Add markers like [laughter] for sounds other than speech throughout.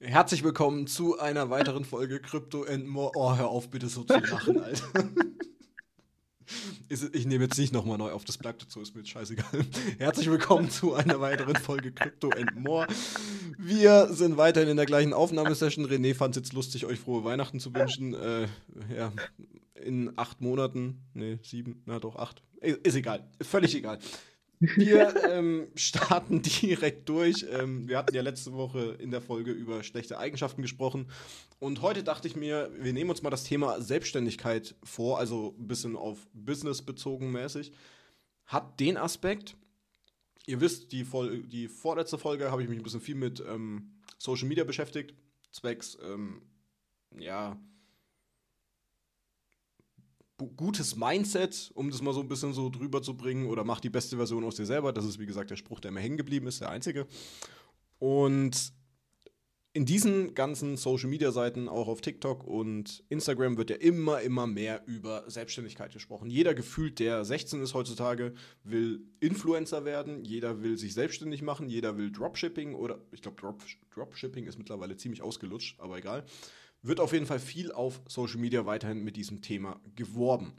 Herzlich willkommen zu einer weiteren Folge Crypto and More. Oh, hör auf, bitte so zu lachen, [laughs] Alter. Ich nehme jetzt nicht nochmal neu auf, das bleibt dazu, ist mir jetzt scheißegal. Herzlich willkommen zu einer weiteren Folge Crypto and More. Wir sind weiterhin in der gleichen Aufnahmesession. René fand es jetzt lustig, euch frohe Weihnachten zu wünschen. Äh, ja, in acht Monaten, nee, sieben, na doch, acht. Ist egal, völlig egal. Wir [laughs] ähm, starten direkt durch. Ähm, wir hatten ja letzte Woche in der Folge über schlechte Eigenschaften gesprochen. Und heute dachte ich mir, wir nehmen uns mal das Thema Selbstständigkeit vor, also ein bisschen auf Business bezogen mäßig. Hat den Aspekt, ihr wisst, die, Vol die vorletzte Folge habe ich mich ein bisschen viel mit ähm, Social Media beschäftigt, zwecks, ähm, ja, gutes Mindset, um das mal so ein bisschen so drüber zu bringen, oder mach die beste Version aus dir selber. Das ist, wie gesagt, der Spruch, der mir hängen geblieben ist, der einzige. Und in diesen ganzen Social-Media-Seiten, auch auf TikTok und Instagram, wird ja immer, immer mehr über Selbstständigkeit gesprochen. Jeder gefühlt, der 16 ist heutzutage, will Influencer werden, jeder will sich selbstständig machen, jeder will Dropshipping oder ich glaube, Drop Dropshipping ist mittlerweile ziemlich ausgelutscht, aber egal wird auf jeden Fall viel auf Social Media weiterhin mit diesem Thema geworben.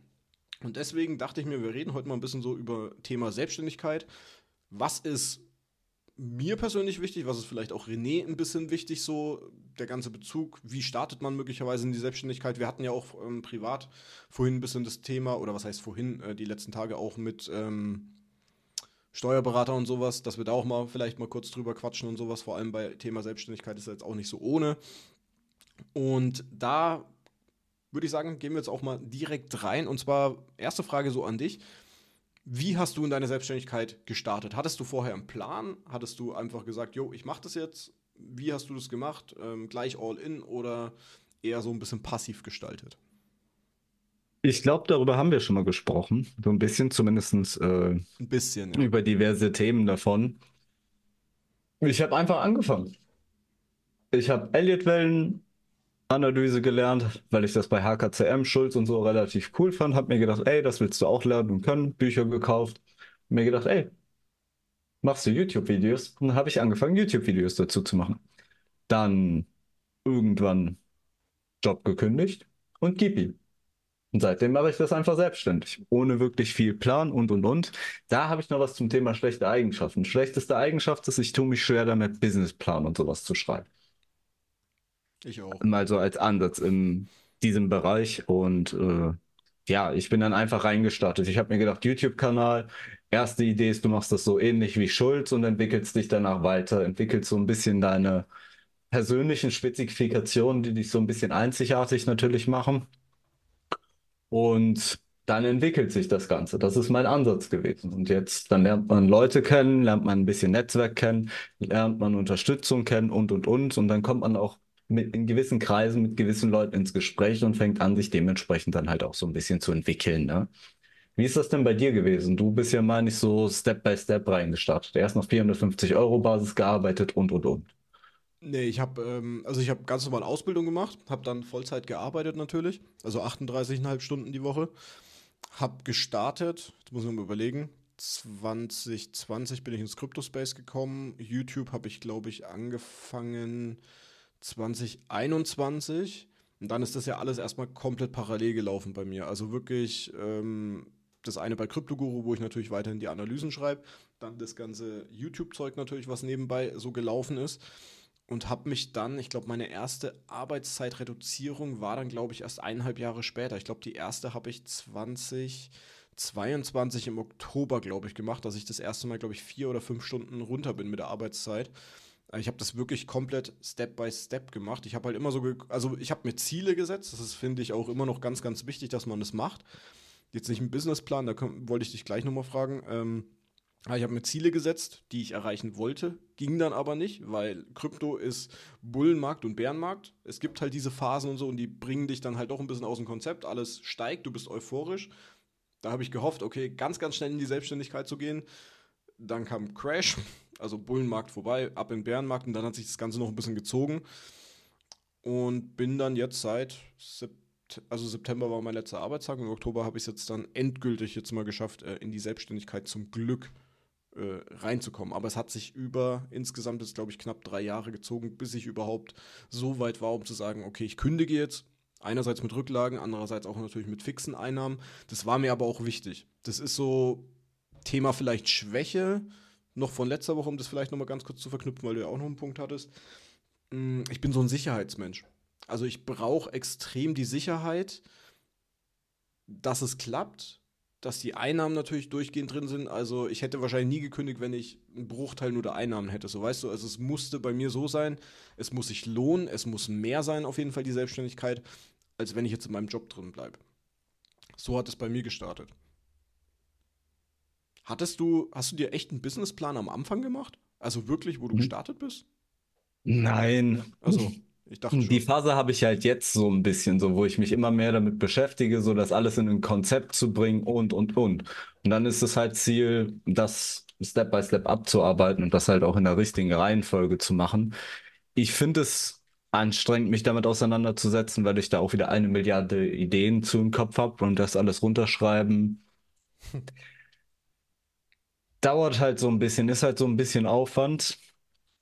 Und deswegen dachte ich mir, wir reden heute mal ein bisschen so über Thema Selbstständigkeit. Was ist mir persönlich wichtig, was ist vielleicht auch René ein bisschen wichtig, so der ganze Bezug, wie startet man möglicherweise in die Selbstständigkeit? Wir hatten ja auch ähm, privat vorhin ein bisschen das Thema, oder was heißt vorhin, äh, die letzten Tage auch mit ähm, Steuerberater und sowas, dass wir da auch mal vielleicht mal kurz drüber quatschen und sowas, vor allem bei Thema Selbstständigkeit ist das jetzt auch nicht so ohne. Und da würde ich sagen, gehen wir jetzt auch mal direkt rein. Und zwar erste Frage so an dich. Wie hast du in deine Selbstständigkeit gestartet? Hattest du vorher einen Plan? Hattest du einfach gesagt, jo, ich mache das jetzt? Wie hast du das gemacht? Ähm, gleich all in oder eher so ein bisschen passiv gestaltet? Ich glaube, darüber haben wir schon mal gesprochen. So ein bisschen, zumindest äh, ein bisschen, ja. über diverse Themen davon. Ich habe einfach angefangen. Ich habe Elliot-Wellen Analyse gelernt, weil ich das bei HKCM, Schulz und so relativ cool fand. Hab mir gedacht, ey, das willst du auch lernen und können. Bücher gekauft. mir gedacht, ey, machst du YouTube-Videos? Und dann habe ich angefangen, YouTube-Videos dazu zu machen. Dann irgendwann Job gekündigt und Gipi. Und seitdem mache ich das einfach selbstständig, ohne wirklich viel Plan und und und. Da habe ich noch was zum Thema schlechte Eigenschaften. Schlechteste Eigenschaft ist, ich tue mich schwer damit, Businessplan und sowas zu schreiben. Ich auch. Mal so als Ansatz in diesem Bereich und äh, ja, ich bin dann einfach reingestartet. Ich habe mir gedacht, YouTube-Kanal, erste Idee ist, du machst das so ähnlich wie Schulz und entwickelst dich danach weiter, entwickelst so ein bisschen deine persönlichen Spezifikationen, die dich so ein bisschen einzigartig natürlich machen. Und dann entwickelt sich das Ganze. Das ist mein Ansatz gewesen. Und jetzt, dann lernt man Leute kennen, lernt man ein bisschen Netzwerk kennen, lernt man Unterstützung kennen und, und, und. Und dann kommt man auch mit, in gewissen Kreisen mit gewissen Leuten ins Gespräch und fängt an, sich dementsprechend dann halt auch so ein bisschen zu entwickeln. Ne? Wie ist das denn bei dir gewesen? Du bist ja mal nicht so Step by Step reingestartet. Erst noch 450 Euro Basis gearbeitet und und und. Nee, ich habe ähm, also ich habe ganz normal Ausbildung gemacht, habe dann Vollzeit gearbeitet natürlich, also 38,5 Stunden die Woche. Habe gestartet, jetzt muss ich mal überlegen, 2020 bin ich ins Crypto Space gekommen. YouTube habe ich glaube ich angefangen 2021. Und dann ist das ja alles erstmal komplett parallel gelaufen bei mir. Also wirklich ähm, das eine bei Kryptoguru, wo ich natürlich weiterhin die Analysen schreibe, dann das ganze YouTube-Zeug natürlich, was nebenbei so gelaufen ist. Und habe mich dann, ich glaube, meine erste Arbeitszeitreduzierung war dann, glaube ich, erst eineinhalb Jahre später. Ich glaube, die erste habe ich 2022 im Oktober, glaube ich, gemacht, dass ich das erste Mal, glaube ich, vier oder fünf Stunden runter bin mit der Arbeitszeit. Ich habe das wirklich komplett Step by Step gemacht. Ich habe halt immer so, also ich habe mir Ziele gesetzt. Das finde ich, auch immer noch ganz, ganz wichtig, dass man das macht. Jetzt nicht ein Businessplan, da wollte ich dich gleich nochmal fragen. Ähm, ich habe mir Ziele gesetzt, die ich erreichen wollte, ging dann aber nicht, weil Krypto ist Bullenmarkt und Bärenmarkt. Es gibt halt diese Phasen und so und die bringen dich dann halt auch ein bisschen aus dem Konzept. Alles steigt, du bist euphorisch. Da habe ich gehofft, okay, ganz, ganz schnell in die Selbstständigkeit zu gehen. Dann kam Crash, also Bullenmarkt vorbei, ab in Bärenmarkt und dann hat sich das Ganze noch ein bisschen gezogen und bin dann jetzt seit also September war mein letzter Arbeitstag und im Oktober habe ich es jetzt dann endgültig jetzt mal geschafft, äh, in die Selbstständigkeit zum Glück äh, reinzukommen. Aber es hat sich über insgesamt jetzt, glaube ich, knapp drei Jahre gezogen, bis ich überhaupt so weit war, um zu sagen, okay, ich kündige jetzt. Einerseits mit Rücklagen, andererseits auch natürlich mit fixen Einnahmen. Das war mir aber auch wichtig. Das ist so Thema vielleicht Schwäche noch von letzter Woche, um das vielleicht nochmal ganz kurz zu verknüpfen, weil du ja auch noch einen Punkt hattest. Mm, ich bin so ein Sicherheitsmensch. Also ich brauche extrem die Sicherheit, dass es klappt, dass die Einnahmen natürlich durchgehend drin sind. Also ich hätte wahrscheinlich nie gekündigt, wenn ich einen Bruchteil nur der Einnahmen hätte. So weißt du, also es musste bei mir so sein, es muss sich lohnen, es muss mehr sein auf jeden Fall die Selbstständigkeit, als wenn ich jetzt in meinem Job drin bleibe. So hat es bei mir gestartet. Hattest du, hast du dir echt einen Businessplan am Anfang gemacht? Also wirklich, wo du hm. gestartet bist? Nein. Also, [laughs] ich dachte schon. Die Phase habe ich halt jetzt so ein bisschen, so wo ich mich immer mehr damit beschäftige, so das alles in ein Konzept zu bringen und und und. Und dann ist es halt Ziel, das Step by Step abzuarbeiten und das halt auch in der richtigen Reihenfolge zu machen. Ich finde es anstrengend, mich damit auseinanderzusetzen, weil ich da auch wieder eine Milliarde Ideen zu im Kopf habe und das alles runterschreiben. [laughs] dauert halt so ein bisschen, ist halt so ein bisschen Aufwand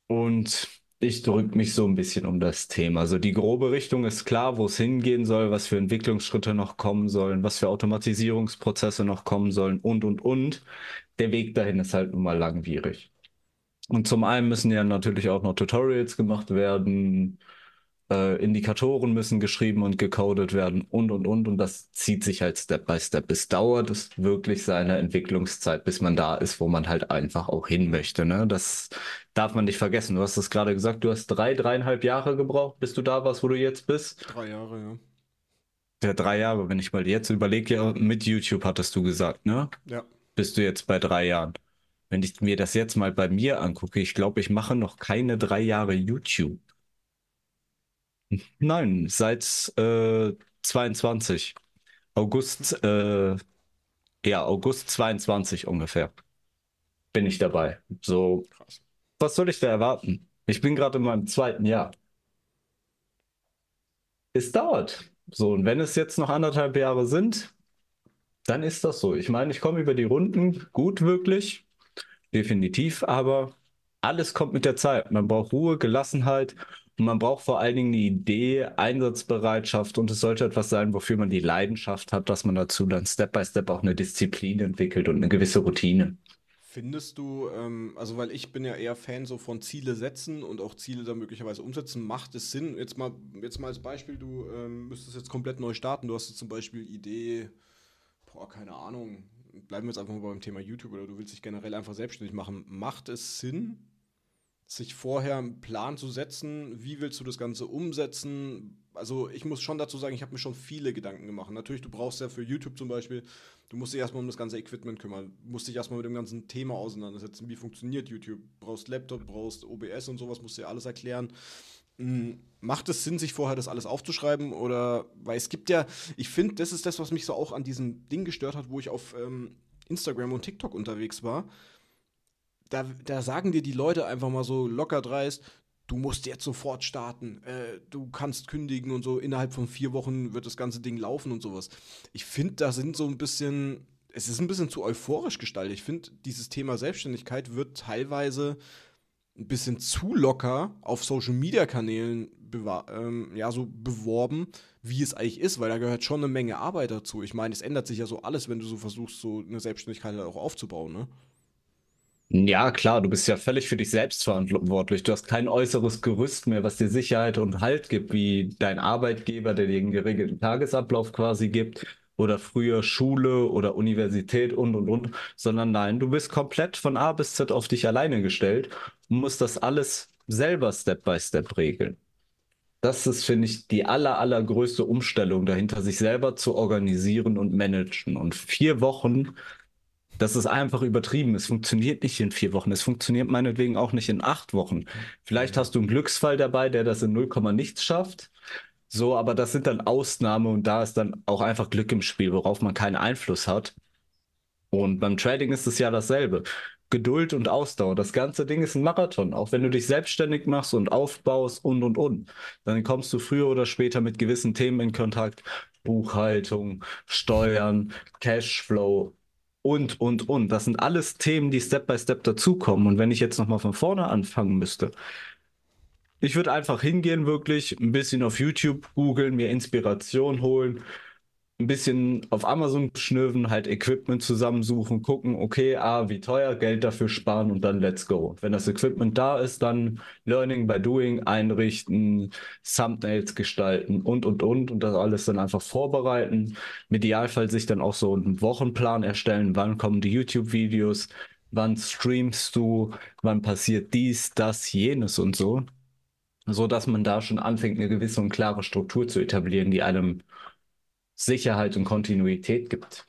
und ich drücke mich so ein bisschen um das Thema. Also die grobe Richtung ist klar, wo es hingehen soll, was für Entwicklungsschritte noch kommen sollen, was für Automatisierungsprozesse noch kommen sollen und, und, und. Der Weg dahin ist halt nun mal langwierig. Und zum einen müssen ja natürlich auch noch Tutorials gemacht werden, äh, Indikatoren müssen geschrieben und gecodet werden und und und und das zieht sich halt Step by Step. Es dauert es wirklich seine Entwicklungszeit, bis man da ist, wo man halt einfach auch hin möchte. Ne? Das darf man nicht vergessen. Du hast es gerade gesagt, du hast drei, dreieinhalb Jahre gebraucht, bis du da warst, wo du jetzt bist. Drei Jahre, ja. Ja, drei Jahre, wenn ich mal jetzt überlege, ja, mit YouTube hattest du gesagt, ne? Ja. Bist du jetzt bei drei Jahren? Wenn ich mir das jetzt mal bei mir angucke, ich glaube, ich mache noch keine drei Jahre YouTube. Nein, seit äh, 22. August, äh, ja, August 22 ungefähr bin ich dabei. So, Krass. was soll ich da erwarten? Ich bin gerade in meinem zweiten Jahr. Es dauert. So, und wenn es jetzt noch anderthalb Jahre sind, dann ist das so. Ich meine, ich komme über die Runden gut, wirklich, definitiv, aber alles kommt mit der Zeit. Man braucht Ruhe, Gelassenheit und man braucht vor allen Dingen eine Idee, Einsatzbereitschaft und es sollte etwas sein, wofür man die Leidenschaft hat, dass man dazu dann Step by Step auch eine Disziplin entwickelt und eine gewisse Routine. Findest du, ähm, also weil ich bin ja eher Fan so von Ziele setzen und auch Ziele dann möglicherweise umsetzen, macht es Sinn? Jetzt mal, jetzt mal als Beispiel, du ähm, müsstest jetzt komplett neu starten. Du hast jetzt zum Beispiel Idee, boah, keine Ahnung, bleiben wir jetzt einfach mal beim Thema YouTube oder du willst dich generell einfach selbstständig machen. Macht es Sinn, sich vorher einen Plan zu setzen, wie willst du das Ganze umsetzen? Also ich muss schon dazu sagen, ich habe mir schon viele Gedanken gemacht. Natürlich, du brauchst ja für YouTube zum Beispiel, du musst dich erstmal um das ganze Equipment kümmern, musst dich erstmal mit dem ganzen Thema auseinandersetzen, wie funktioniert YouTube, brauchst Laptop, brauchst OBS und sowas, musst dir alles erklären. Hm, macht es Sinn, sich vorher das alles aufzuschreiben? Oder, weil es gibt ja, ich finde, das ist das, was mich so auch an diesem Ding gestört hat, wo ich auf ähm, Instagram und TikTok unterwegs war da, da sagen dir die Leute einfach mal so locker dreist, du musst jetzt sofort starten, äh, du kannst kündigen und so, innerhalb von vier Wochen wird das ganze Ding laufen und sowas. Ich finde, da sind so ein bisschen, es ist ein bisschen zu euphorisch gestaltet. Ich finde, dieses Thema Selbstständigkeit wird teilweise ein bisschen zu locker auf Social-Media-Kanälen ähm, ja, so beworben, wie es eigentlich ist, weil da gehört schon eine Menge Arbeit dazu. Ich meine, es ändert sich ja so alles, wenn du so versuchst, so eine Selbstständigkeit halt auch aufzubauen, ne? Ja, klar, du bist ja völlig für dich selbst verantwortlich. Du hast kein äußeres Gerüst mehr, was dir Sicherheit und Halt gibt, wie dein Arbeitgeber, der dir einen geregelten Tagesablauf quasi gibt oder früher Schule oder Universität und und und, sondern nein, du bist komplett von A bis Z auf dich alleine gestellt und musst das alles selber Step by Step regeln. Das ist, finde ich, die aller, allergrößte Umstellung dahinter, sich selber zu organisieren und managen. Und vier Wochen das ist einfach übertrieben. Es funktioniert nicht in vier Wochen. Es funktioniert meinetwegen auch nicht in acht Wochen. Vielleicht hast du einen Glücksfall dabei, der das in 0, nichts schafft. So, aber das sind dann Ausnahmen und da ist dann auch einfach Glück im Spiel, worauf man keinen Einfluss hat. Und beim Trading ist es ja dasselbe. Geduld und Ausdauer. Das ganze Ding ist ein Marathon. Auch wenn du dich selbstständig machst und aufbaust und und und, dann kommst du früher oder später mit gewissen Themen in Kontakt. Buchhaltung, Steuern, Cashflow, und, und, und. Das sind alles Themen, die Step by Step dazukommen. Und wenn ich jetzt nochmal von vorne anfangen müsste, ich würde einfach hingehen, wirklich ein bisschen auf YouTube googeln, mir Inspiration holen, ein bisschen auf Amazon schnürfen, halt Equipment zusammensuchen, gucken, okay, ah, wie teuer, Geld dafür sparen und dann let's go. Wenn das Equipment da ist, dann Learning by Doing einrichten, Thumbnails gestalten und, und, und und das alles dann einfach vorbereiten. Im Idealfall sich dann auch so einen Wochenplan erstellen, wann kommen die YouTube-Videos, wann streamst du, wann passiert dies, das, jenes und so. So dass man da schon anfängt, eine gewisse und klare Struktur zu etablieren, die einem Sicherheit und Kontinuität gibt.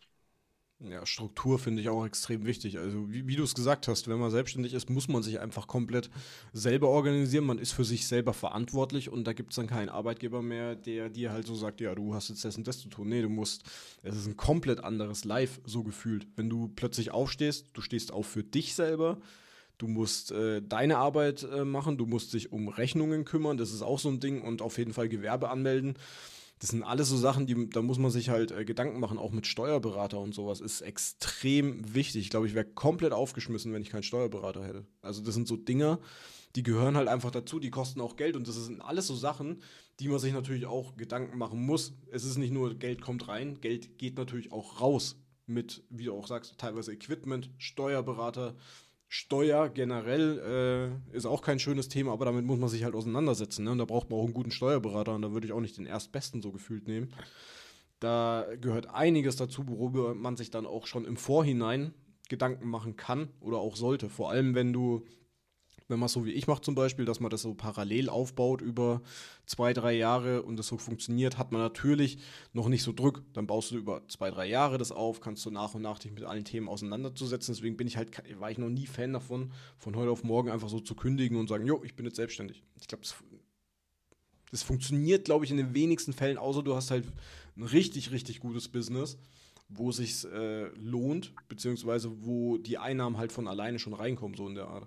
Ja, Struktur finde ich auch extrem wichtig. Also, wie, wie du es gesagt hast, wenn man selbstständig ist, muss man sich einfach komplett selber organisieren. Man ist für sich selber verantwortlich und da gibt es dann keinen Arbeitgeber mehr, der dir halt so sagt: Ja, du hast jetzt das und das zu tun. Nee, du musst. Es ist ein komplett anderes Live, so gefühlt. Wenn du plötzlich aufstehst, du stehst auf für dich selber. Du musst äh, deine Arbeit äh, machen, du musst dich um Rechnungen kümmern, das ist auch so ein Ding und auf jeden Fall Gewerbe anmelden. Das sind alles so Sachen, die, da muss man sich halt äh, Gedanken machen, auch mit Steuerberater und sowas, ist extrem wichtig. Ich glaube, ich wäre komplett aufgeschmissen, wenn ich keinen Steuerberater hätte. Also das sind so Dinge, die gehören halt einfach dazu, die kosten auch Geld und das sind alles so Sachen, die man sich natürlich auch Gedanken machen muss. Es ist nicht nur Geld kommt rein, Geld geht natürlich auch raus mit, wie du auch sagst, teilweise Equipment, Steuerberater, Steuer generell äh, ist auch kein schönes Thema, aber damit muss man sich halt auseinandersetzen. Ne? Und da braucht man auch einen guten Steuerberater und da würde ich auch nicht den erstbesten so gefühlt nehmen. Da gehört einiges dazu, worüber man sich dann auch schon im Vorhinein Gedanken machen kann oder auch sollte. Vor allem, wenn du wenn man so wie ich macht zum Beispiel, dass man das so parallel aufbaut über zwei, drei Jahre und das so funktioniert, hat man natürlich noch nicht so Druck. Dann baust du über zwei, drei Jahre das auf, kannst du so nach und nach dich mit allen Themen auseinanderzusetzen. Deswegen bin ich halt, war ich noch nie Fan davon, von heute auf morgen einfach so zu kündigen und sagen, jo, ich bin jetzt selbstständig. Ich glaube, das das funktioniert, glaube ich, in den wenigsten Fällen, außer du hast halt ein richtig, richtig gutes Business, wo es sich äh, lohnt, beziehungsweise wo die Einnahmen halt von alleine schon reinkommen, so in der Art.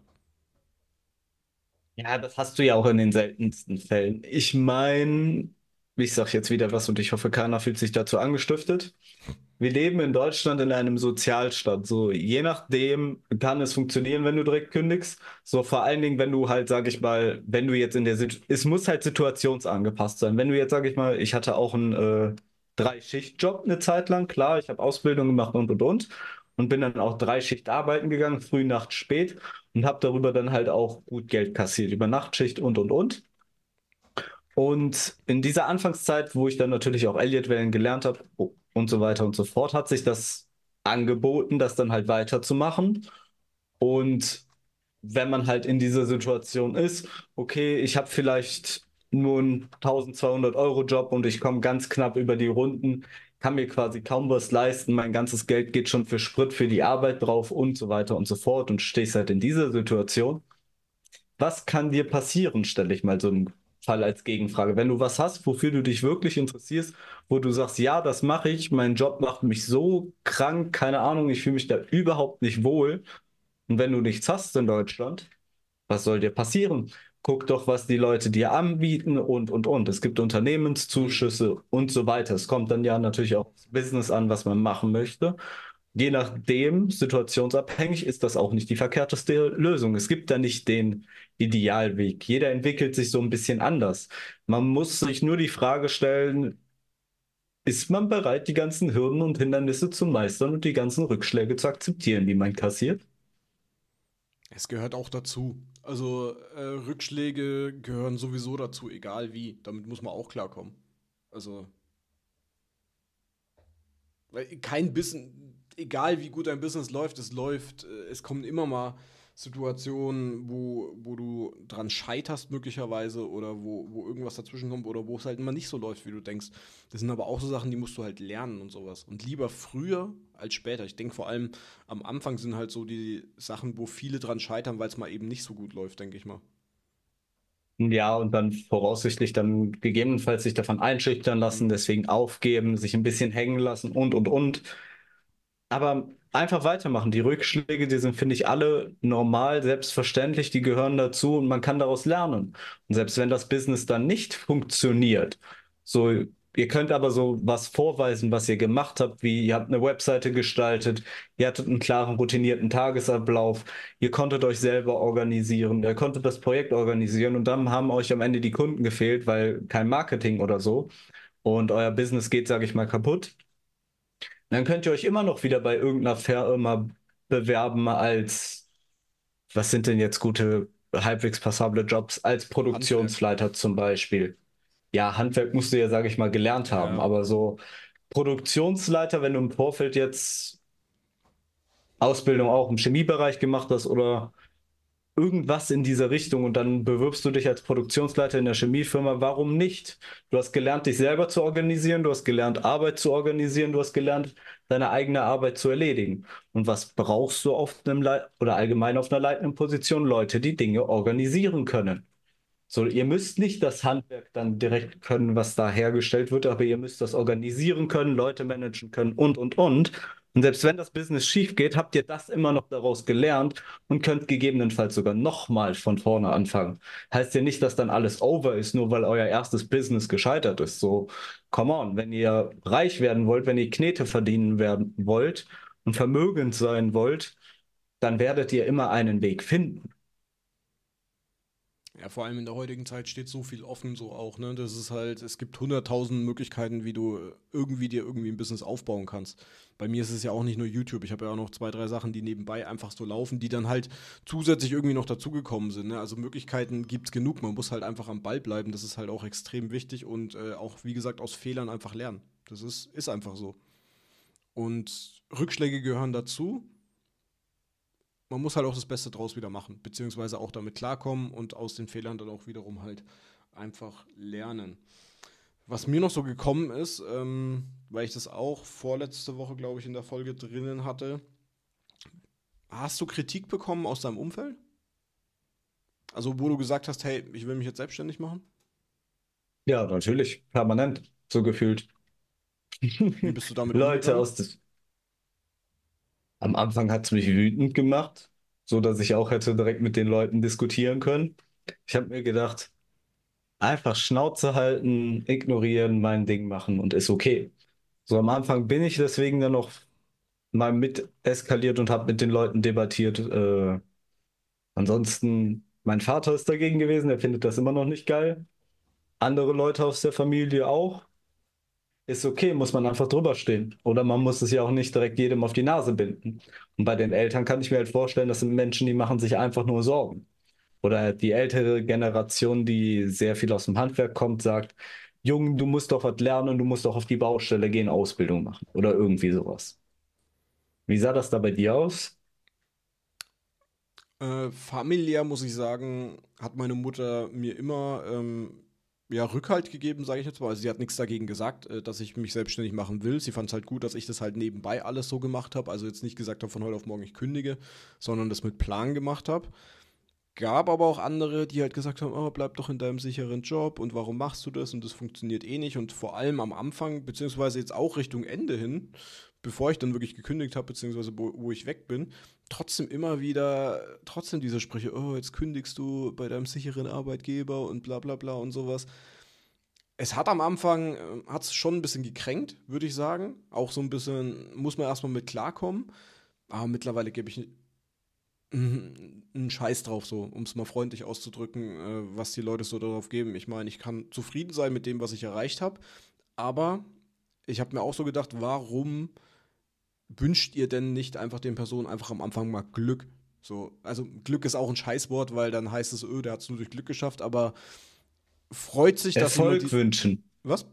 Ja, das hast du ja auch in den seltensten Fällen. Ich meine, ich sage jetzt wieder was und ich hoffe, keiner fühlt sich dazu angestiftet. Wir leben in Deutschland in einem Sozialstaat. So, je nachdem kann es funktionieren, wenn du direkt kündigst. So, vor allen Dingen, wenn du halt, sag ich mal, wenn du jetzt in der Situation, es muss halt situationsangepasst sein. Wenn du jetzt, sag ich mal, ich hatte auch einen äh, Drei-Schicht-Job eine Zeit lang, klar, ich habe Ausbildung gemacht und und und und bin dann auch drei Schicht arbeiten gegangen, früh, Nacht, spät und habe darüber dann halt auch gut Geld kassiert, über Nachtschicht und und und. Und in dieser Anfangszeit, wo ich dann natürlich auch Elliott wellen gelernt habe oh, und so weiter und so fort, hat sich das angeboten, das dann halt weiterzumachen. Und wenn man halt in dieser Situation ist, okay, ich habe vielleicht nur einen 1200 Euro Job und ich komme ganz knapp über die Runden, kann mir quasi kaum was leisten, mein ganzes Geld geht schon für Sprit, für die Arbeit drauf und so weiter und so fort und stehst halt in dieser Situation. Was kann dir passieren, stelle ich mal so einen Fall als Gegenfrage. Wenn du was hast, wofür du dich wirklich interessierst, wo du sagst, ja, das mache ich, mein Job macht mich so krank, keine Ahnung, ich fühle mich da überhaupt nicht wohl. Und wenn du nichts hast in Deutschland, was soll dir passieren? guck doch, was die Leute dir anbieten und, und, und. Es gibt Unternehmenszuschüsse und so weiter. Es kommt dann ja natürlich auch das Business an, was man machen möchte. Je nachdem, situationsabhängig, ist das auch nicht die verkehrteste Lösung. Es gibt da nicht den Idealweg. Jeder entwickelt sich so ein bisschen anders. Man muss sich nur die Frage stellen, ist man bereit, die ganzen Hürden und Hindernisse zu meistern und die ganzen Rückschläge zu akzeptieren, die man kassiert? Es gehört auch dazu. Also äh, Rückschläge gehören sowieso dazu, egal wie. Damit muss man auch klarkommen. Also kein Business, egal wie gut ein Business läuft, es läuft, äh, es kommen immer mal Situationen, wo, wo du dran scheiterst möglicherweise oder wo, wo irgendwas dazwischen kommt oder wo es halt immer nicht so läuft, wie du denkst. Das sind aber auch so Sachen, die musst du halt lernen und sowas. Und lieber früher als später. Ich denke vor allem am Anfang sind halt so die Sachen, wo viele dran scheitern, weil es mal eben nicht so gut läuft, denke ich mal. Ja, und dann voraussichtlich dann gegebenenfalls sich davon einschüchtern lassen, mhm. deswegen aufgeben, sich ein bisschen hängen lassen und, und, und. Aber einfach weitermachen. Die Rückschläge, die sind, finde ich, alle normal, selbstverständlich, die gehören dazu und man kann daraus lernen. Und selbst wenn das Business dann nicht funktioniert, so, ihr könnt aber so was vorweisen, was ihr gemacht habt, wie ihr habt eine Webseite gestaltet, ihr hattet einen klaren, routinierten Tagesablauf, ihr konntet euch selber organisieren, ihr konntet das Projekt organisieren und dann haben euch am Ende die Kunden gefehlt, weil kein Marketing oder so. Und euer Business geht, sage ich mal, kaputt dann könnt ihr euch immer noch wieder bei irgendeiner Firma bewerben als, was sind denn jetzt gute, halbwegs passable Jobs, als Produktionsleiter Handwerk. zum Beispiel. Ja, Handwerk musst du ja, sage ich mal, gelernt haben, ja. aber so Produktionsleiter, wenn du im Vorfeld jetzt Ausbildung auch im Chemiebereich gemacht hast oder irgendwas in dieser Richtung und dann bewirbst du dich als Produktionsleiter in der Chemiefirma, warum nicht? Du hast gelernt, dich selber zu organisieren, du hast gelernt, Arbeit zu organisieren, du hast gelernt, deine eigene Arbeit zu erledigen. Und was brauchst du auf einem Le oder allgemein auf einer leitenden Position? Leute, die Dinge organisieren können. So, ihr müsst nicht das Handwerk dann direkt können, was da hergestellt wird, aber ihr müsst das organisieren können, Leute managen können und, und, und. Und selbst wenn das Business schief geht, habt ihr das immer noch daraus gelernt und könnt gegebenenfalls sogar nochmal von vorne anfangen. Heißt ja nicht, dass dann alles over ist, nur weil euer erstes Business gescheitert ist. So, come on, wenn ihr reich werden wollt, wenn ihr Knete verdienen werden wollt und vermögend sein wollt, dann werdet ihr immer einen Weg finden. Ja, vor allem in der heutigen Zeit steht so viel offen, so auch, ne? Das ist halt, es gibt hunderttausend Möglichkeiten, wie du äh, irgendwie dir irgendwie ein Business aufbauen kannst. Bei mir ist es ja auch nicht nur YouTube, ich habe ja auch noch zwei, drei Sachen, die nebenbei einfach so laufen, die dann halt zusätzlich irgendwie noch dazugekommen sind. Ne? Also Möglichkeiten gibt es genug, man muss halt einfach am Ball bleiben, das ist halt auch extrem wichtig und äh, auch, wie gesagt, aus Fehlern einfach lernen. Das ist, ist einfach so. Und Rückschläge gehören dazu, man muss halt auch das Beste draus wieder machen, beziehungsweise auch damit klarkommen und aus den Fehlern dann auch wiederum halt einfach lernen. Was mir noch so gekommen ist, ähm, weil ich das auch vorletzte Woche, glaube ich, in der Folge drinnen hatte, hast du Kritik bekommen aus deinem Umfeld? Also, wo du gesagt hast, hey, ich will mich jetzt selbstständig machen? Ja, natürlich, permanent, so gefühlt. Wie bist du damit [laughs] Leute aus Am Anfang hat es mich wütend gemacht, so dass ich auch hätte direkt mit den Leuten diskutieren können. Ich habe mir gedacht, einfach Schnauze halten, ignorieren, mein Ding machen und ist okay. So am Anfang bin ich deswegen dann noch mal mit eskaliert und habe mit den Leuten debattiert. Äh, ansonsten, mein Vater ist dagegen gewesen, er findet das immer noch nicht geil. Andere Leute aus der Familie auch ist okay, muss man einfach drüber stehen. Oder man muss es ja auch nicht direkt jedem auf die Nase binden. Und bei den Eltern kann ich mir halt vorstellen, das sind Menschen, die machen sich einfach nur Sorgen. Oder die ältere Generation, die sehr viel aus dem Handwerk kommt, sagt, Jungen, du musst doch was lernen du musst doch auf die Baustelle gehen, Ausbildung machen oder irgendwie sowas. Wie sah das da bei dir aus? Äh, familiär muss ich sagen, hat meine Mutter mir immer ähm, ja, Rückhalt gegeben, sage ich jetzt mal. Also sie hat nichts dagegen gesagt, äh, dass ich mich selbstständig machen will. Sie fand es halt gut, dass ich das halt nebenbei alles so gemacht habe. Also jetzt nicht gesagt habe, von heute auf morgen ich kündige, sondern das mit Plan gemacht habe. Gab aber auch andere, die halt gesagt haben, oh, bleib doch in deinem sicheren Job und warum machst du das und das funktioniert eh nicht. Und vor allem am Anfang, beziehungsweise jetzt auch Richtung Ende hin, bevor ich dann wirklich gekündigt habe, beziehungsweise wo, wo ich weg bin, trotzdem immer wieder, trotzdem diese Sprüche, oh, jetzt kündigst du bei deinem sicheren Arbeitgeber und bla bla bla und sowas. Es hat am Anfang, äh, hat es schon ein bisschen gekränkt, würde ich sagen. Auch so ein bisschen, muss man erstmal mit klarkommen. Aber mittlerweile gebe ich mhm, einen Scheiß drauf, so, um es mal freundlich auszudrücken, äh, was die Leute so darauf geben. Ich meine, ich kann zufrieden sein mit dem, was ich erreicht habe, aber ich habe mir auch so gedacht, warum wünscht ihr denn nicht einfach den Personen einfach am Anfang mal Glück? So, also Glück ist auch ein Scheißwort, weil dann heißt es, öh, der hat es nur durch Glück geschafft, aber freut sich, dass Erfolg wünschen. Was?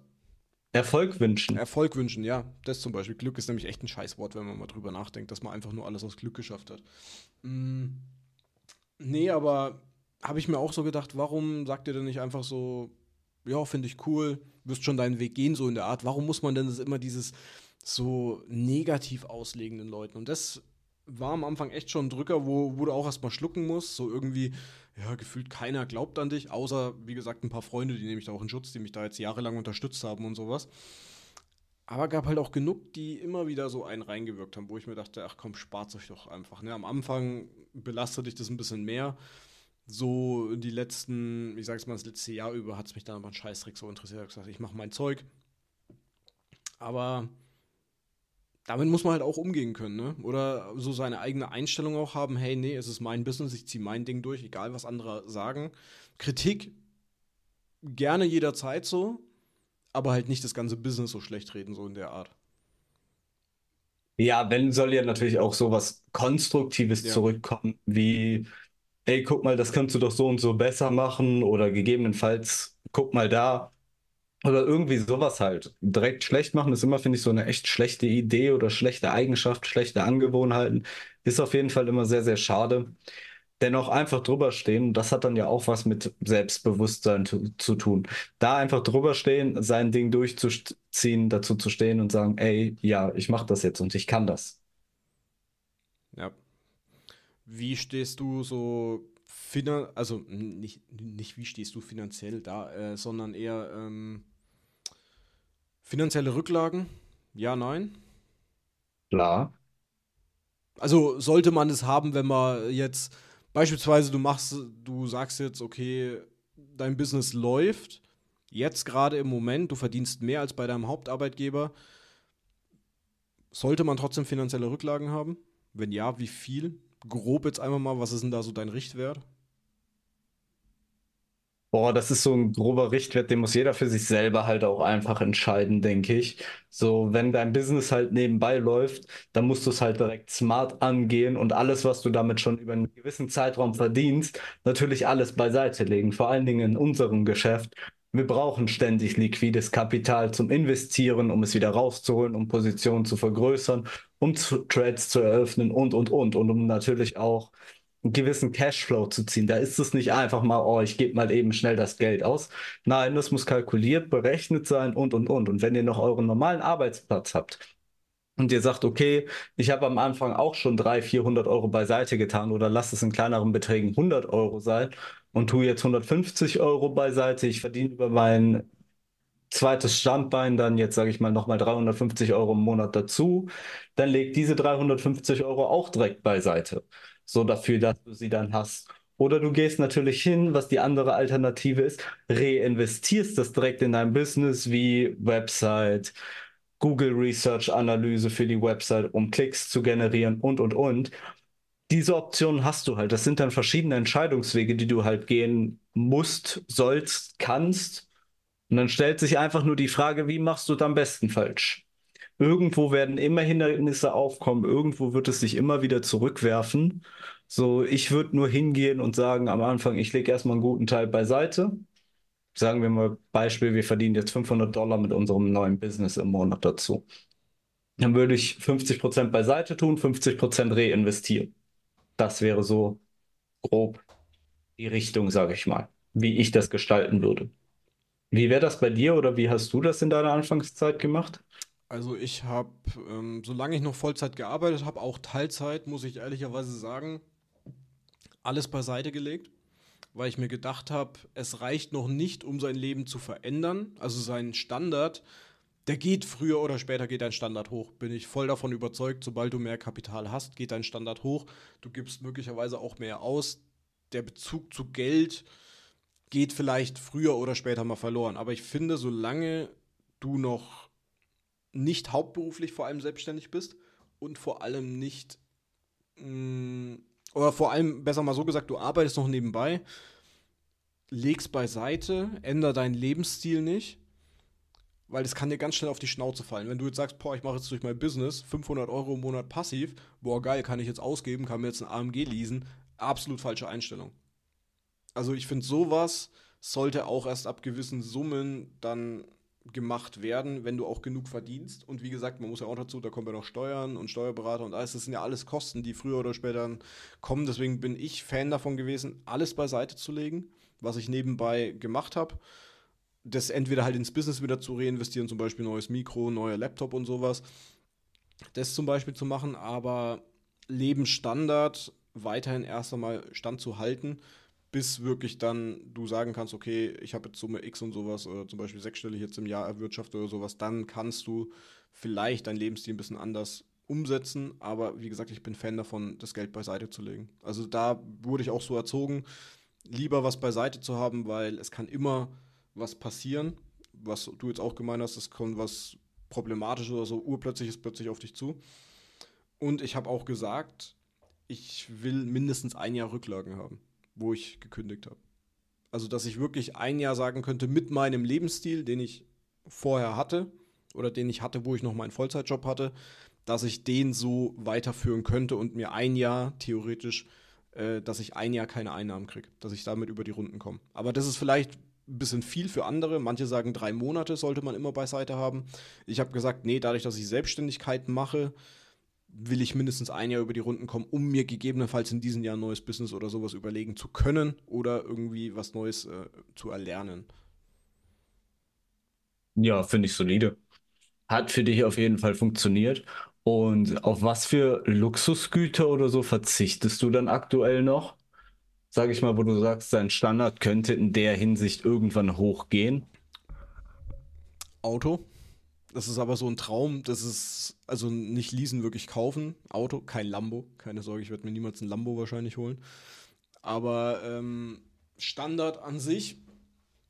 Erfolg wünschen. Erfolg wünschen, ja. Das zum Beispiel. Glück ist nämlich echt ein Scheißwort, wenn man mal drüber nachdenkt, dass man einfach nur alles aus Glück geschafft hat. Mm. Nee, aber habe ich mir auch so gedacht, warum sagt ihr denn nicht einfach so, ja, finde ich cool, wirst schon deinen Weg gehen, so in der Art. Warum muss man denn das immer dieses, so negativ auslegenden Leuten. Und das war am Anfang echt schon ein Drücker, wo, wo du auch erstmal schlucken musst. So irgendwie, ja, gefühlt keiner glaubt an dich, außer, wie gesagt, ein paar Freunde, die nehme ich da auch in Schutz, die mich da jetzt jahrelang unterstützt haben und sowas. Aber gab halt auch genug, die immer wieder so einen reingewirkt haben, wo ich mir dachte, ach komm, spart euch doch einfach. Ne? Am Anfang belastet dich das ein bisschen mehr. So die letzten, ich sag's mal, das letzte Jahr über hat es mich dann aber ein Scheißtrick so interessiert. Ich hab gesagt, ich mach mein Zeug. Aber damit muss man halt auch umgehen können, ne? Oder so seine eigene Einstellung auch haben, hey, nee, es ist mein Business, ich ziehe mein Ding durch, egal was andere sagen. Kritik gerne jederzeit so, aber halt nicht das ganze Business so schlecht reden, so in der Art. Ja, wenn soll ja natürlich auch so was Konstruktives ja. zurückkommen, wie, ey, guck mal, das kannst du doch so und so besser machen oder gegebenenfalls, guck mal da, oder irgendwie sowas halt. Direkt schlecht machen ist immer, finde ich, so eine echt schlechte Idee oder schlechte Eigenschaft, schlechte Angewohnheiten. Ist auf jeden Fall immer sehr, sehr schade. Dennoch einfach drüber stehen, das hat dann ja auch was mit Selbstbewusstsein zu, zu tun. Da einfach drüber stehen, sein Ding durchzuziehen, dazu zu stehen und sagen, ey, ja, ich mache das jetzt und ich kann das. Ja. Wie stehst du so finan also nicht, nicht wie stehst du finanziell da, äh, sondern eher ähm, Finanzielle Rücklagen? Ja, nein? Klar. Also sollte man es haben, wenn man jetzt beispielsweise du machst, du sagst jetzt, okay, dein Business läuft jetzt gerade im Moment, du verdienst mehr als bei deinem Hauptarbeitgeber. Sollte man trotzdem finanzielle Rücklagen haben? Wenn ja, wie viel? Grob jetzt einmal mal, was ist denn da so dein Richtwert? Boah, das ist so ein grober Richtwert, den muss jeder für sich selber halt auch einfach entscheiden, denke ich. So, wenn dein Business halt nebenbei läuft, dann musst du es halt direkt smart angehen und alles, was du damit schon über einen gewissen Zeitraum verdienst, natürlich alles beiseite legen. Vor allen Dingen in unserem Geschäft. Wir brauchen ständig liquides Kapital zum Investieren, um es wieder rauszuholen, um Positionen zu vergrößern, um Trades zu eröffnen und, und, und. Und um natürlich auch einen gewissen Cashflow zu ziehen. Da ist es nicht einfach mal, oh, ich gebe mal eben schnell das Geld aus. Nein, das muss kalkuliert, berechnet sein und, und, und. Und wenn ihr noch euren normalen Arbeitsplatz habt, und ihr sagt, okay, ich habe am Anfang auch schon 300, 400 Euro beiseite getan oder lasst es in kleineren Beträgen 100 Euro sein und tue jetzt 150 Euro beiseite. Ich verdiene über mein zweites Standbein dann jetzt, sage ich mal, nochmal 350 Euro im Monat dazu. Dann legt diese 350 Euro auch direkt beiseite so dafür, dass du sie dann hast. Oder du gehst natürlich hin, was die andere Alternative ist, reinvestierst das direkt in dein Business wie Website, Google Research Analyse für die Website, um Klicks zu generieren und, und, und. Diese Optionen hast du halt. Das sind dann verschiedene Entscheidungswege, die du halt gehen musst, sollst, kannst. Und dann stellt sich einfach nur die Frage, wie machst du es am besten falsch? irgendwo werden immer Hindernisse aufkommen, irgendwo wird es sich immer wieder zurückwerfen. So, ich würde nur hingehen und sagen am Anfang, ich lege erstmal einen guten Teil beiseite. Sagen wir mal Beispiel, wir verdienen jetzt 500 Dollar mit unserem neuen Business im Monat dazu. Dann würde ich 50 Prozent beiseite tun, 50 Prozent reinvestieren. Das wäre so grob die Richtung, sage ich mal, wie ich das gestalten würde. Wie wäre das bei dir oder wie hast du das in deiner Anfangszeit gemacht? Also ich habe, ähm, solange ich noch Vollzeit gearbeitet habe, auch Teilzeit, muss ich ehrlicherweise sagen, alles beiseite gelegt, weil ich mir gedacht habe, es reicht noch nicht, um sein Leben zu verändern. Also sein Standard, der geht früher oder später, geht dein Standard hoch. Bin ich voll davon überzeugt, sobald du mehr Kapital hast, geht dein Standard hoch. Du gibst möglicherweise auch mehr aus. Der Bezug zu Geld geht vielleicht früher oder später mal verloren. Aber ich finde, solange du noch nicht hauptberuflich vor allem selbstständig bist und vor allem nicht, mh, mm, oder vor allem besser mal so gesagt, du arbeitest noch nebenbei, legst beiseite, änder deinen Lebensstil nicht, weil das kann dir ganz schnell auf die Schnauze fallen. Wenn du jetzt sagst, boah, ich mache jetzt durch mein Business 500 Euro im Monat passiv, boah, geil, kann ich jetzt ausgeben, kann mir jetzt ein AMG leasen, absolut falsche Einstellung. Also ich finde sowas sollte auch erst ab gewissen Summen dann gemacht werden, wenn du auch genug verdienst. Und wie gesagt, man muss ja auch dazu, da kommen ja noch Steuern und Steuerberater und alles. Das sind ja alles Kosten, die früher oder später kommen. Deswegen bin ich Fan davon gewesen, alles beiseite zu legen, was ich nebenbei gemacht habe. Das entweder halt ins Business wieder zu reinvestieren, zum Beispiel neues Mikro, neuer Laptop und sowas. Das zum Beispiel zu machen, aber Lebensstandard weiterhin erst einmal standzuhalten bis wirklich dann du sagen kannst, okay, ich habe jetzt Summe X und sowas, oder äh, zum Beispiel sechsstellig jetzt im Jahr erwirtschaftet oder sowas, dann kannst du vielleicht dein Lebensstil ein bisschen anders umsetzen. Aber wie gesagt, ich bin Fan davon, das Geld beiseite zu legen. Also da wurde ich auch so erzogen, lieber was beiseite zu haben, weil es kann immer was passieren, was du jetzt auch gemeint hast, es kommt was Problematisches oder so, urplötzlich ist plötzlich auf dich zu. Und ich habe auch gesagt, ich will mindestens ein Jahr Rücklagen haben wo ich gekündigt habe. Also, dass ich wirklich ein Jahr sagen könnte, mit meinem Lebensstil, den ich vorher hatte oder den ich hatte, wo ich noch meinen Vollzeitjob hatte, dass ich den so weiterführen könnte und mir ein Jahr theoretisch, äh, dass ich ein Jahr keine Einnahmen kriege, dass ich damit über die Runden komme. Aber das ist vielleicht ein bisschen viel für andere. Manche sagen, drei Monate sollte man immer beiseite haben. Ich habe gesagt, nee, dadurch, dass ich Selbstständigkeit mache, will ich mindestens ein Jahr über die Runden kommen, um mir gegebenenfalls in diesem Jahr ein neues Business oder sowas überlegen zu können oder irgendwie was Neues äh, zu erlernen. Ja, finde ich solide. Hat für dich auf jeden Fall funktioniert. Und auf was für Luxusgüter oder so verzichtest du dann aktuell noch? Sag ich mal, wo du sagst, dein Standard könnte in der Hinsicht irgendwann hochgehen. Auto. Das ist aber so ein Traum, das ist, also nicht leasen, wirklich kaufen. Auto, kein Lambo, keine Sorge, ich werde mir niemals ein Lambo wahrscheinlich holen. Aber ähm, Standard an sich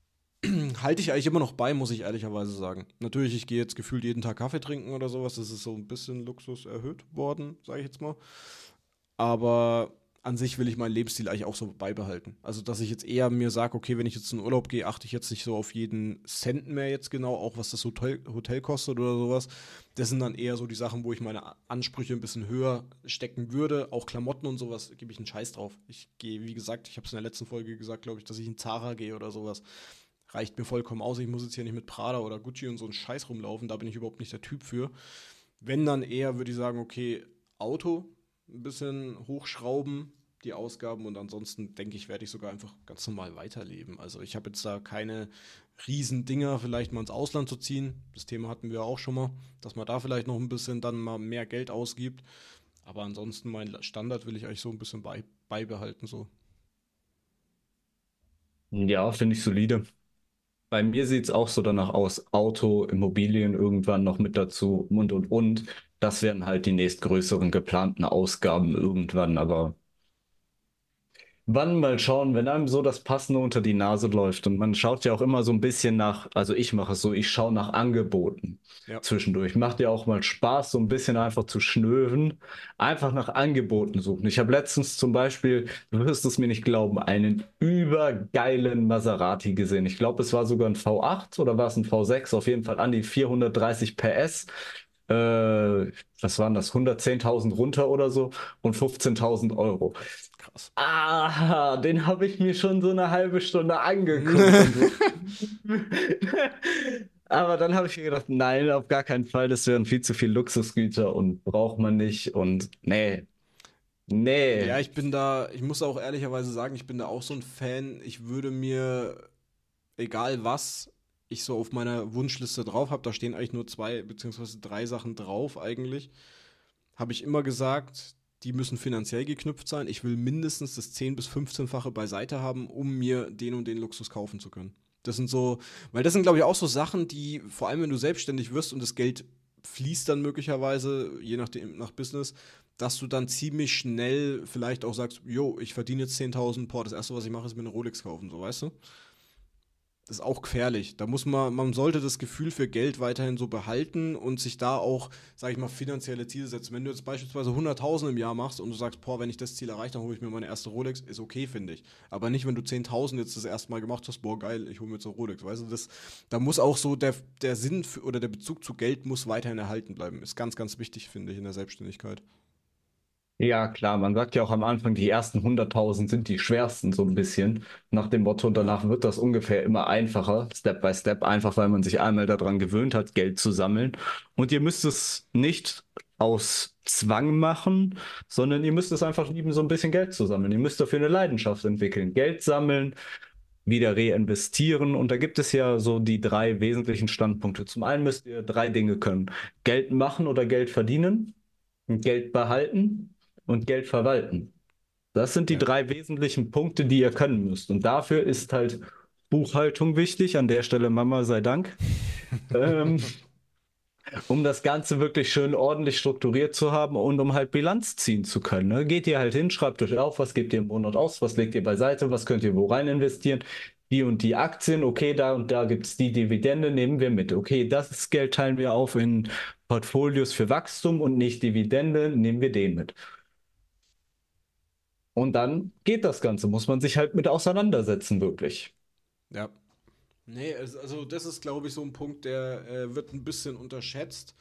[clears throat] halte ich eigentlich immer noch bei, muss ich ehrlicherweise sagen. Natürlich, ich gehe jetzt gefühlt jeden Tag Kaffee trinken oder sowas. Das ist so ein bisschen Luxus erhöht worden, sage ich jetzt mal. Aber an sich will ich meinen Lebensstil eigentlich auch so beibehalten. Also, dass ich jetzt eher mir sage, okay, wenn ich jetzt in Urlaub gehe, achte ich jetzt nicht so auf jeden Cent mehr jetzt genau, auch was das Hotel, Hotel kostet oder sowas. Das sind dann eher so die Sachen, wo ich meine Ansprüche ein bisschen höher stecken würde. Auch Klamotten und sowas gebe ich einen Scheiß drauf. Ich gehe, wie gesagt, ich habe es in der letzten Folge gesagt, glaube ich, dass ich in Zara gehe oder sowas. Reicht mir vollkommen aus. Ich muss jetzt hier nicht mit Prada oder Gucci und so einen Scheiß rumlaufen. Da bin ich überhaupt nicht der Typ für. Wenn dann eher, würde ich sagen, okay, Auto, ein bisschen hochschrauben, die Ausgaben. Und ansonsten denke ich, werde ich sogar einfach ganz normal weiterleben. Also ich habe jetzt da keine Riesendinger, vielleicht mal ins Ausland zu ziehen. Das Thema hatten wir auch schon mal, dass man da vielleicht noch ein bisschen dann mal mehr Geld ausgibt. Aber ansonsten mein Standard will ich eigentlich so ein bisschen bei, beibehalten. So. Ja, finde ich solide. Bei mir sieht es auch so danach aus. Auto, Immobilien irgendwann noch mit dazu und und und. Das wären halt die nächstgrößeren geplanten Ausgaben irgendwann, aber wann mal schauen, wenn einem so das Passende unter die Nase läuft. Und man schaut ja auch immer so ein bisschen nach, also ich mache es so, ich schaue nach Angeboten ja. zwischendurch. Macht ja auch mal Spaß, so ein bisschen einfach zu schnöven, einfach nach Angeboten suchen. Ich habe letztens zum Beispiel, du wirst es mir nicht glauben, einen übergeilen Maserati gesehen. Ich glaube, es war sogar ein V8 oder war es ein V6, auf jeden Fall an die 430 PS äh, was waren das, 110.000 runter oder so und 15.000 Euro. Krass. Ah, den habe ich mir schon so eine halbe Stunde angeguckt. [laughs] [laughs] Aber dann habe ich mir gedacht, nein, auf gar keinen Fall, das wären viel zu viel Luxusgüter und braucht man nicht und nee. Nee. Ja, ich bin da, ich muss auch ehrlicherweise sagen, ich bin da auch so ein Fan. Ich würde mir, egal was, ich so auf meiner Wunschliste drauf habe, da stehen eigentlich nur zwei beziehungsweise drei Sachen drauf eigentlich, habe ich immer gesagt, die müssen finanziell geknüpft sein. Ich will mindestens das 10 bis 15-fache beiseite haben, um mir den und den Luxus kaufen zu können. Das sind so, weil das sind glaube ich auch so Sachen, die vor allem wenn du selbstständig wirst und das Geld fließt dann möglicherweise, je nachdem nach Business, dass du dann ziemlich schnell vielleicht auch sagst, jo, ich verdiene jetzt 10.000, boah, das erste, was ich mache, ist mir eine Rolex kaufen, so weißt du? ist auch gefährlich. Da muss man, man sollte das Gefühl für Geld weiterhin so behalten und sich da auch, sage ich mal, finanzielle Ziele setzen. Wenn du jetzt beispielsweise 100.000 im Jahr machst und du sagst, boah, wenn ich das Ziel erreiche, dann hole ich mir meine erste Rolex, ist okay, finde ich. Aber nicht, wenn du 10.000 jetzt das erste Mal gemacht hast, boah, geil, ich hole mir jetzt eine Rolex. Weißt du, das, da muss auch so der, der Sinn für, oder der Bezug zu Geld muss weiterhin erhalten bleiben. Ist ganz, ganz wichtig, finde ich, in der Selbstständigkeit. Ja, klar, man sagt ja auch am Anfang, die ersten 100.000 sind die schwersten so ein bisschen. Nach dem Motto, und danach wird das ungefähr immer einfacher, Step by Step, einfach weil man sich einmal daran gewöhnt hat, Geld zu sammeln. Und ihr müsst es nicht aus Zwang machen, sondern ihr müsst es einfach lieben, so ein bisschen Geld zu sammeln. Ihr müsst dafür eine Leidenschaft entwickeln. Geld sammeln, wieder reinvestieren. Und da gibt es ja so die drei wesentlichen Standpunkte. Zum einen müsst ihr drei Dinge können. Geld machen oder Geld verdienen. Geld behalten und Geld verwalten. Das sind die ja. drei wesentlichen Punkte, die ihr können müsst. Und dafür ist halt Buchhaltung wichtig. An der Stelle Mama sei Dank. [laughs] ähm, um das Ganze wirklich schön ordentlich strukturiert zu haben und um halt Bilanz ziehen zu können. Ne? Geht ihr halt hin, schreibt euch auf, was gebt ihr im Monat aus, was legt ihr beiseite, was könnt ihr wo rein investieren, die und die Aktien, okay, da und da gibt es die Dividende, nehmen wir mit. Okay, das Geld teilen wir auf in Portfolios für Wachstum und nicht Dividende, nehmen wir den mit. Und dann geht das Ganze, muss man sich halt mit auseinandersetzen, wirklich. Ja. Nee, also das ist, glaube ich, so ein Punkt, der äh, wird ein bisschen unterschätzt.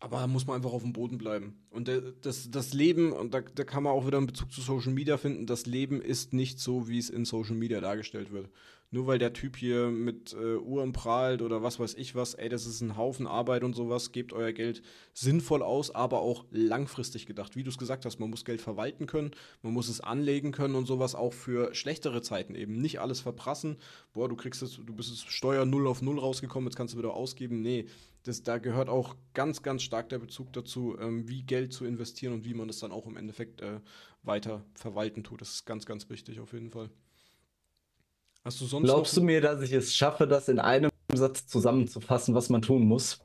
Aber da muss man einfach auf dem Boden bleiben. Und das, das Leben, und da, da kann man auch wieder einen Bezug zu Social Media finden, das Leben ist nicht so, wie es in Social Media dargestellt wird nur weil der Typ hier mit äh, Uhren prahlt oder was weiß ich was, ey, das ist ein Haufen Arbeit und sowas, gebt euer Geld sinnvoll aus, aber auch langfristig gedacht. Wie du es gesagt hast, man muss Geld verwalten können, man muss es anlegen können und sowas auch für schlechtere Zeiten eben. Nicht alles verprassen, boah, du kriegst es, du bist es Steuer null auf null rausgekommen, jetzt kannst du wieder ausgeben. Nee, das, da gehört auch ganz, ganz stark der Bezug dazu, ähm, wie Geld zu investieren und wie man es dann auch im Endeffekt äh, weiter verwalten tut. Das ist ganz, ganz wichtig auf jeden Fall. Hast du sonst Glaubst du mir, dass ich es schaffe, das in einem Satz zusammenzufassen, was man tun muss?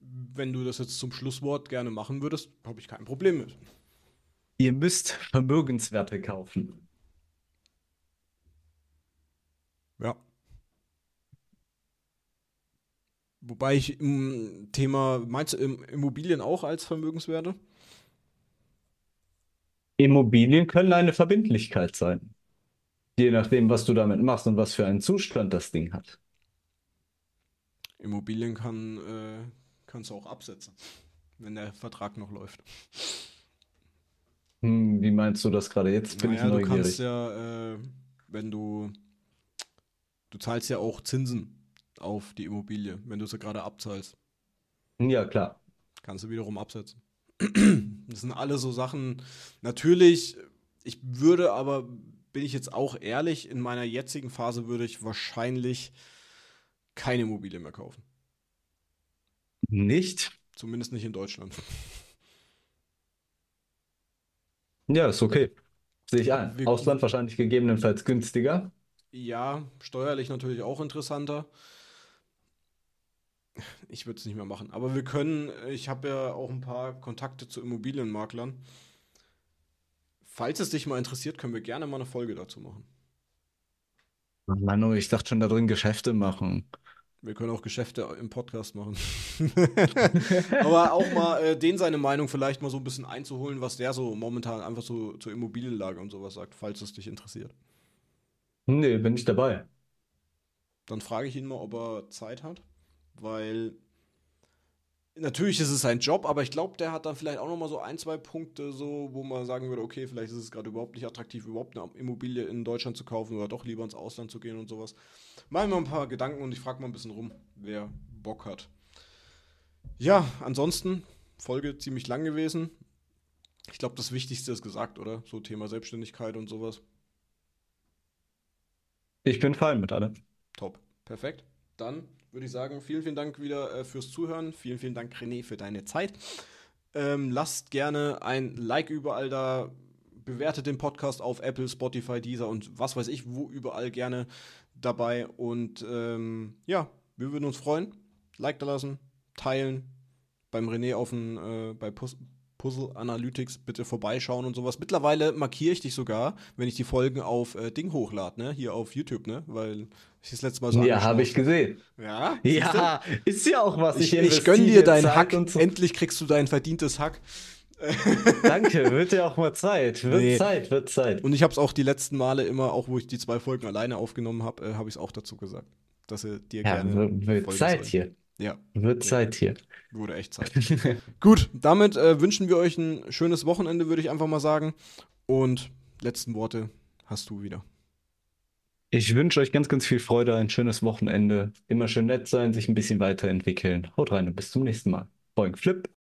Wenn du das jetzt zum Schlusswort gerne machen würdest, habe ich kein Problem mit. Ihr müsst Vermögenswerte kaufen. Ja. Wobei ich im mm, Thema, meinst du Immobilien auch als Vermögenswerte? Immobilien können eine Verbindlichkeit sein. Je nachdem, was du damit machst und was für einen Zustand das Ding hat. Immobilien kann, äh, kannst du auch absetzen, wenn der Vertrag noch läuft. Hm, wie meinst du das gerade jetzt? Bin naja, ich neugierig. Du kannst ja, äh, wenn du, du zahlst ja auch Zinsen auf die Immobilie, wenn du sie gerade abzahlst. Ja, klar. Kannst du wiederum absetzen. [clears throat] Das sind alle so Sachen. Natürlich, ich würde aber bin ich jetzt auch ehrlich, in meiner jetzigen Phase würde ich wahrscheinlich keine Immobilie mehr kaufen. Nicht? Zumindest nicht in Deutschland. Ja, ist okay. Sehe ich ein. Wir, Ausland wahrscheinlich gegebenenfalls günstiger. Ja, steuerlich natürlich auch interessanter. Ich würde es nicht mehr machen. Aber wir können, ich habe ja auch ein paar Kontakte zu Immobilienmaklern. Falls es dich mal interessiert, können wir gerne mal eine Folge dazu machen. Manu, ich dachte schon, da drin Geschäfte machen. Wir können auch Geschäfte im Podcast machen. [laughs] Aber auch mal äh, den seine Meinung vielleicht mal so ein bisschen einzuholen, was der so momentan einfach so zur Immobilienlage und sowas sagt, falls es dich interessiert. Nee, bin ich dabei. Dann frage ich ihn mal, ob er Zeit hat, weil natürlich ist es sein Job, aber ich glaube, der hat dann vielleicht auch nochmal so ein, zwei Punkte, so, wo man sagen würde, okay, vielleicht ist es gerade überhaupt nicht attraktiv, überhaupt eine Immobilie in Deutschland zu kaufen oder doch lieber ins Ausland zu gehen und sowas. Machen wir ein paar Gedanken und ich frage mal ein bisschen rum, wer Bock hat. Ja, ansonsten, Folge ziemlich lang gewesen. Ich glaube, das Wichtigste ist gesagt, oder? So Thema Selbstständigkeit und sowas. Ich bin fein mit allem. Top. Perfekt. Dann würde ich sagen, vielen, vielen Dank wieder äh, fürs Zuhören. Vielen, vielen Dank, René, für deine Zeit. Ähm, lasst gerne ein Like überall da. Bewertet den Podcast auf Apple, Spotify, Deezer und was weiß ich, wo überall gerne dabei. Und ähm, ja, wir würden uns freuen. Like da lassen, teilen, beim René auf den, äh, bei Post Puzzle Analytics bitte vorbeischauen und sowas. Mittlerweile markiere ich dich sogar, wenn ich die Folgen auf äh, Ding hochlade, ne? Hier auf YouTube, ne? Weil ich das letzte Mal so Ja, habe ich gesehen. Ja? Ja, ist ja auch was. Ich, ich, ich gönne dir deinen Zeit Hack. So. Endlich kriegst du dein verdientes Hack. [laughs] Danke, wird ja auch mal Zeit. Wird nee. Zeit, wird Zeit. Und ich habe es auch die letzten Male immer, auch wo ich die zwei Folgen alleine aufgenommen habe, äh, habe ich es auch dazu gesagt, dass er dir ja, gerne. Wird Zeit soll. hier. Ja. Wird Zeit hier. Wurde echt Zeit. [laughs] Gut, damit äh, wünschen wir euch ein schönes Wochenende, würde ich einfach mal sagen. Und letzten Worte hast du wieder. Ich wünsche euch ganz, ganz viel Freude, ein schönes Wochenende. Immer schön nett sein, sich ein bisschen weiterentwickeln. Haut rein und bis zum nächsten Mal. Boing Flip.